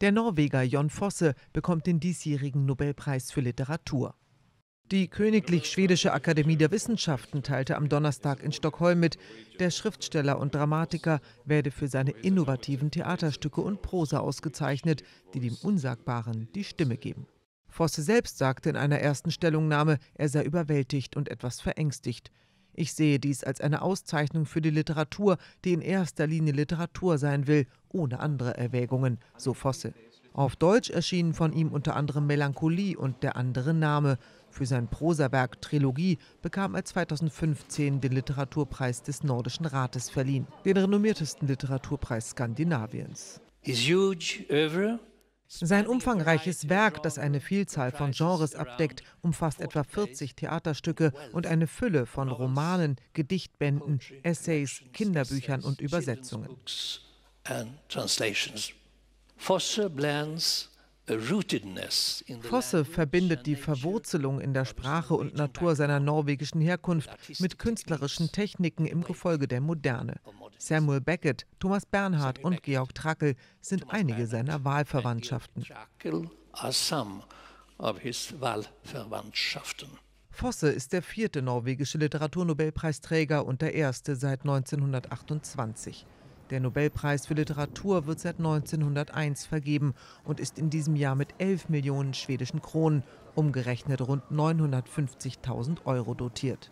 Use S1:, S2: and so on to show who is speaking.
S1: Der Norweger Jon Fosse bekommt den diesjährigen Nobelpreis für Literatur. Die Königlich Schwedische Akademie der Wissenschaften teilte am Donnerstag in Stockholm mit, der Schriftsteller und Dramatiker werde für seine innovativen Theaterstücke und Prosa ausgezeichnet, die dem Unsagbaren die Stimme geben. Fosse selbst sagte in einer ersten Stellungnahme, er sei überwältigt und etwas verängstigt. Ich sehe dies als eine Auszeichnung für die Literatur, die in erster Linie Literatur sein will, ohne andere Erwägungen, so Fosse. Auf Deutsch erschienen von ihm unter anderem Melancholie und der andere Name. Für sein Prosawerk Trilogie bekam er 2015 den Literaturpreis des Nordischen Rates verliehen, den renommiertesten Literaturpreis Skandinaviens.
S2: His huge oeuvre
S1: sein umfangreiches Werk, das eine Vielzahl von Genres abdeckt, umfasst etwa 40 Theaterstücke und eine Fülle von Romanen, Gedichtbänden, Essays, Kinderbüchern und Übersetzungen.
S2: Foster Blands
S1: Fosse verbindet die Verwurzelung in der Sprache und Natur seiner norwegischen Herkunft mit künstlerischen Techniken im Gefolge der Moderne. Samuel Beckett, Thomas Bernhard und Georg Trackel sind einige seiner Wahlverwandtschaften. Fosse ist der vierte norwegische Literaturnobelpreisträger und der erste seit 1928. Der Nobelpreis für Literatur wird seit 1901 vergeben und ist in diesem Jahr mit 11 Millionen schwedischen Kronen, umgerechnet rund 950.000 Euro dotiert.